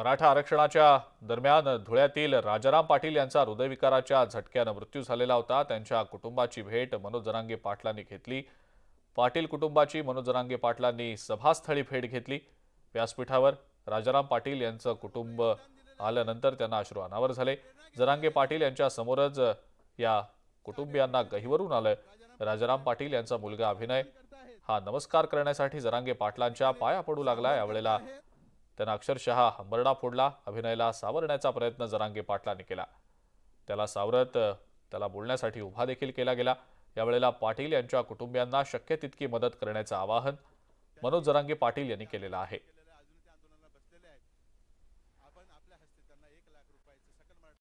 मराठा आरक्षणाच्या दरम्यान धुळ्यातील राजाराम पाटील यांचा हृदयविकाराच्या झटक्यानं मृत्यू झालेला होता त्यांच्या कुटुंबाची भेट मनोज जरांगे पाटलांनी घेतली पाटील कुटुंबाची मनोज जरांगे पाटलांनी सभास्थळी भेट घेतली व्यासपीठावर राजाराम पाटील यांचं कुटुंब आल्यानंतर त्यांना अश्रू अनावर झाले जरांगे पाटील यांच्या समोरच या कुटुंबियांना गहिवरून आलं राजाराम पाटील यांचा मुलगा अभिनय हा नमस्कार करण्यासाठी जरांगे पाटलांच्या पाया पडू लागला यावेळेला त्यानं अक्षरशः हंबरडा फोडला अभिनयला सावरण्याचा प्रयत्न जरांगे पाटलांनी केला त्याला सावरत त्याला बोलण्यासाठी उभा देखील केला गेला यावेळेला पाटील यांच्या कुटुंबियांना शक्य तितकी मदत करण्याचं आवाहन मनोज जरांगे पाटील यांनी केलेलं आहे